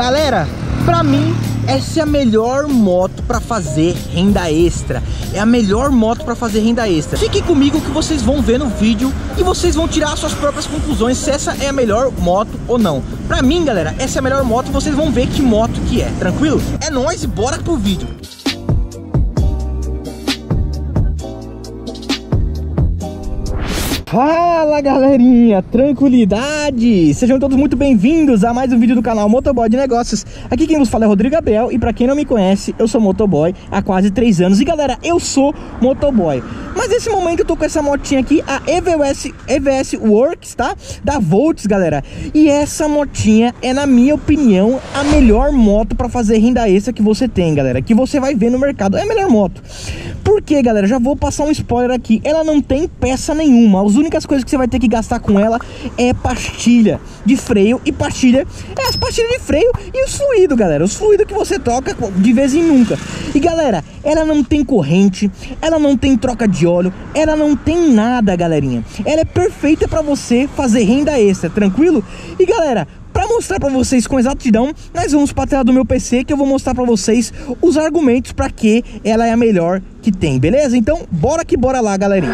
Galera, pra mim essa é a melhor moto para fazer renda extra. É a melhor moto para fazer renda extra. Fiquem comigo que vocês vão ver no vídeo e vocês vão tirar suas próprias conclusões se essa é a melhor moto ou não. Para mim, galera, essa é a melhor moto e vocês vão ver que moto que é. Tranquilo? É nóis e bora pro vídeo. Fala galerinha, tranquilidade! Sejam todos muito bem-vindos a mais um vídeo do canal Motoboy de Negócios. Aqui quem nos fala é Rodrigo Abel e para quem não me conhece, eu sou motoboy há quase 3 anos. E galera, eu sou motoboy. Mas nesse momento eu tô com essa motinha aqui, a EVS, EVS Works, tá? Da Volts, galera. E essa motinha é, na minha opinião, a melhor moto para fazer renda extra que você tem, galera. Que você vai ver no mercado. É a melhor moto. Por galera? Já vou passar um spoiler aqui. Ela não tem peça nenhuma. As únicas coisas que você vai ter que gastar com ela é pastilha de freio e pastilha... É as pastilhas de freio e os fluidos, galera. Os fluidos que você troca de vez em nunca. E, galera, ela não tem corrente, ela não tem troca de óleo, ela não tem nada, galerinha. Ela é perfeita para você fazer renda extra, tranquilo? E, galera, mostrar para vocês com exatidão, nós vamos para a tela do meu PC que eu vou mostrar para vocês os argumentos para que ela é a melhor que tem, beleza? Então, bora que bora lá, galerinha.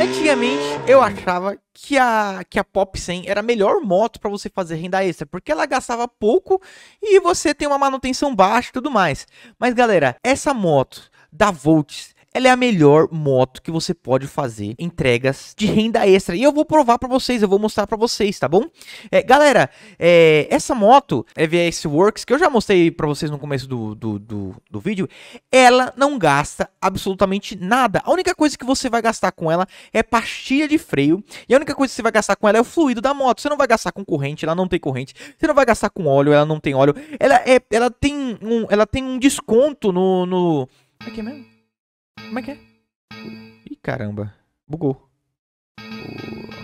Antigamente, eu achava que a, que a Pop 100 era a melhor moto para você fazer renda extra, porque ela gastava pouco e você tem uma manutenção baixa e tudo mais. Mas galera, essa moto da Volts ela é a melhor moto que você pode fazer entregas de renda extra. E eu vou provar para vocês, eu vou mostrar para vocês, tá bom? É, galera, é, essa moto, EVS Works, que eu já mostrei para vocês no começo do, do, do, do vídeo, ela não gasta absolutamente nada. A única coisa que você vai gastar com ela é pastilha de freio. E a única coisa que você vai gastar com ela é o fluido da moto. Você não vai gastar com corrente, ela não tem corrente. Você não vai gastar com óleo, ela não tem óleo. Ela, é, ela, tem, um, ela tem um desconto no... no... Aqui é é mesmo? Como é que é? Ih, caramba. Bugou. Boa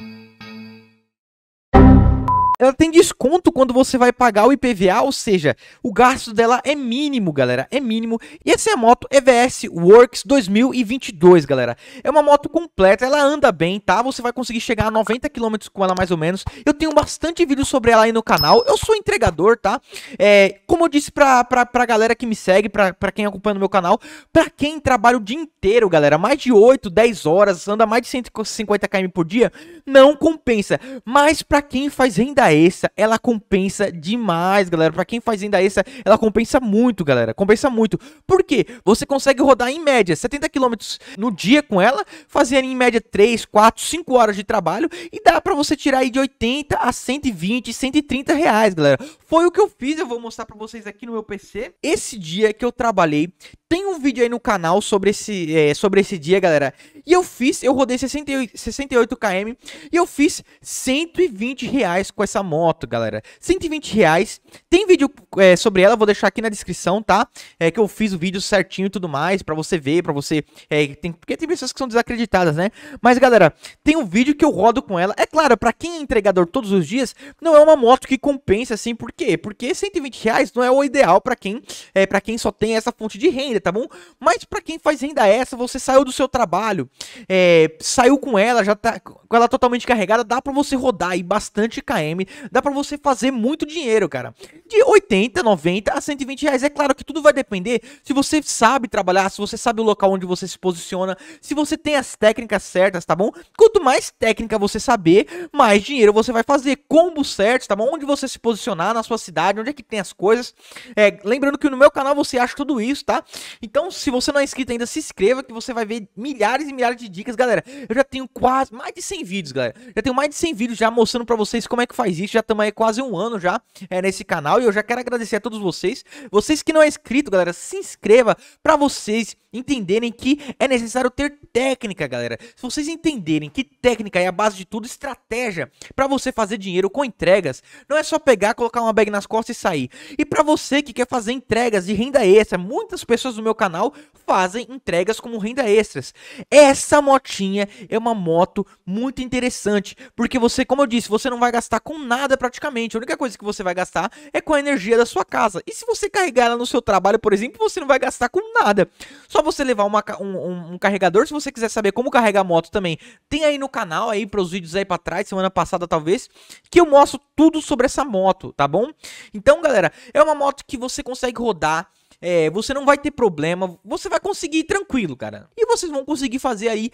ela tem desconto quando você vai pagar o IPVA, ou seja, o gasto dela é mínimo, galera, é mínimo. E essa é a moto EVS Works 2022, galera. É uma moto completa, ela anda bem, tá? Você vai conseguir chegar a 90 km com ela mais ou menos. Eu tenho bastante vídeo sobre ela aí no canal. Eu sou entregador, tá? É, como eu disse pra, pra, pra galera que me segue, pra, pra quem acompanha no meu canal, pra quem trabalha o dia inteiro, galera, mais de 8, 10 horas, anda mais de 150 km por dia, não compensa. Mas pra quem faz renda essa, extra, ela compensa demais, galera. Para quem faz renda extra, ela compensa muito, galera. Compensa muito. Por quê? Você consegue rodar em média 70 km no dia com ela, fazendo em média 3, 4, 5 horas de trabalho e dá para você tirar aí de 80 a 120, 130 reais, galera. Foi o que eu fiz, eu vou mostrar para vocês aqui no meu PC. Esse dia que eu trabalhei, tem um vídeo aí no canal sobre esse, é, sobre esse dia, galera. E eu fiz, eu rodei 68, 68 km e eu fiz 120 reais com essa essa moto, galera. 120 reais. Tem vídeo é, sobre ela, vou deixar aqui na descrição, tá? É que eu fiz o vídeo certinho e tudo mais, pra você ver, pra você... É, tem, porque tem pessoas que são desacreditadas, né? Mas, galera, tem um vídeo que eu rodo com ela. É claro, pra quem é entregador todos os dias, não é uma moto que compensa, assim, por quê? Porque 120 reais não é o ideal pra quem, é, pra quem só tem essa fonte de renda, tá bom? Mas pra quem faz renda essa, você saiu do seu trabalho, é, saiu com ela, já tá com ela totalmente carregada, dá pra você rodar aí bastante KM dá para você fazer muito dinheiro, cara. De 80, 90 a 120 reais. É claro que tudo vai depender se você sabe trabalhar, se você sabe o local onde você se posiciona, se você tem as técnicas certas, tá bom? Quanto mais técnica você saber, mais dinheiro você vai fazer. Combos certos, tá bom? Onde você se posicionar na sua cidade, onde é que tem as coisas. É, lembrando que no meu canal você acha tudo isso, tá? Então, se você não é inscrito ainda, se inscreva que você vai ver milhares e milhares de dicas, galera. Eu já tenho quase mais de 100 vídeos, galera. Já tenho mais de 100 vídeos já mostrando para vocês como é que faz isso existe, já estamos aí quase um ano já é, nesse canal e eu já quero agradecer a todos vocês. Vocês que não é inscrito, galera, se inscreva para vocês entenderem que é necessário ter técnica, galera. Se vocês entenderem que técnica é a base de tudo, estratégia para você fazer dinheiro com entregas, não é só pegar, colocar uma bag nas costas e sair. E para você que quer fazer entregas de renda extra, muitas pessoas do meu canal fazem entregas como renda extras. Essa motinha é uma moto muito interessante, porque você, como eu disse, você não vai gastar com nada praticamente. A única coisa que você vai gastar é com a energia da sua casa. E se você carregar ela no seu trabalho, por exemplo, você não vai gastar com nada. Só você levar uma, um, um, carregador. Se você quiser saber como carregar moto também, tem aí no canal, aí para os vídeos aí para trás, semana passada talvez, que eu mostro tudo sobre essa moto, tá bom? Então, galera, é uma moto que você consegue rodar é, você não vai ter problema, você vai conseguir tranquilo, cara. E vocês vão conseguir fazer aí,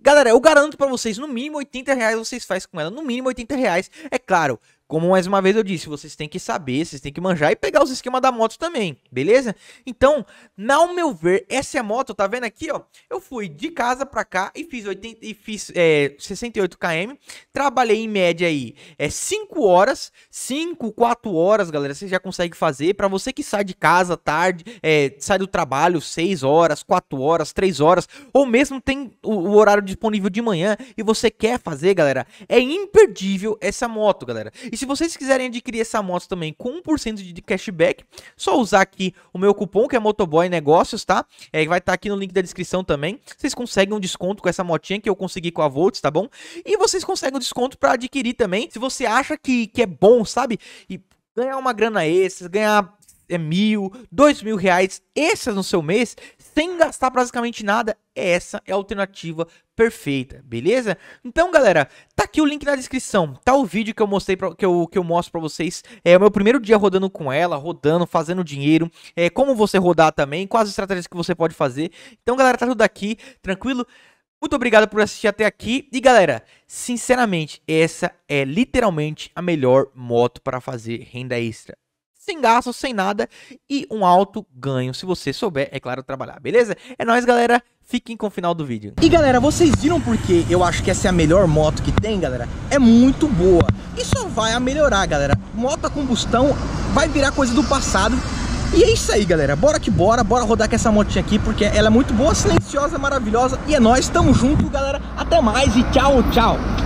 galera, eu garanto para vocês, no mínimo 80 reais vocês fazem com ela, no mínimo 80 reais, é claro, como mais uma vez eu disse, vocês têm que saber, vocês têm que manjar e pegar os esquemas da moto também, beleza? Então, ao meu ver, essa é a moto, tá vendo aqui, ó? Eu fui de casa pra cá e fiz, 80, e fiz é, 68 km, trabalhei em média aí é 5 horas, 5, 4 horas, galera, você já consegue fazer. Pra você que sai de casa tarde, é, sai do trabalho 6 horas, 4 horas, 3 horas, ou mesmo tem o, o horário disponível de manhã e você quer fazer, galera, é imperdível essa moto, galera. E se vocês quiserem adquirir essa moto também com 1% de cashback, só usar aqui o meu cupom que é Motoboy Negócios, tá? É, vai estar tá aqui no link da descrição também. Vocês conseguem um desconto com essa motinha que eu consegui com a Volts, tá bom? E vocês conseguem um desconto para adquirir também. Se você acha que, que é bom, sabe? E ganhar uma grana extra, ganhar é mil, dois mil reais extras no seu mês, sem gastar praticamente nada, essa é a alternativa perfeita, beleza? Então, galera, tá aqui o link na descrição, tá o vídeo que eu mostrei pra, que, eu, que eu mostro para vocês, é o meu primeiro dia rodando com ela, rodando, fazendo dinheiro, é como você rodar também, quais as estratégias que você pode fazer. Então, galera, tá tudo aqui, tranquilo? Muito obrigado por assistir até aqui. E galera, sinceramente, essa é literalmente a melhor moto para fazer renda extra sem gastos, sem nada e um alto ganho se você souber, é claro, trabalhar, beleza? É nóis, galera. Fiquem com o final do vídeo. E galera, vocês viram porque eu acho que essa é a melhor moto que tem, galera? É muito boa e só vai a melhorar, galera. Moto a combustão vai virar coisa do passado e é isso aí, galera. Bora que bora, bora rodar com essa motinha aqui, porque ela é muito boa, silenciosa, maravilhosa. E é nóis, tamo junto, galera. Até mais e tchau, tchau.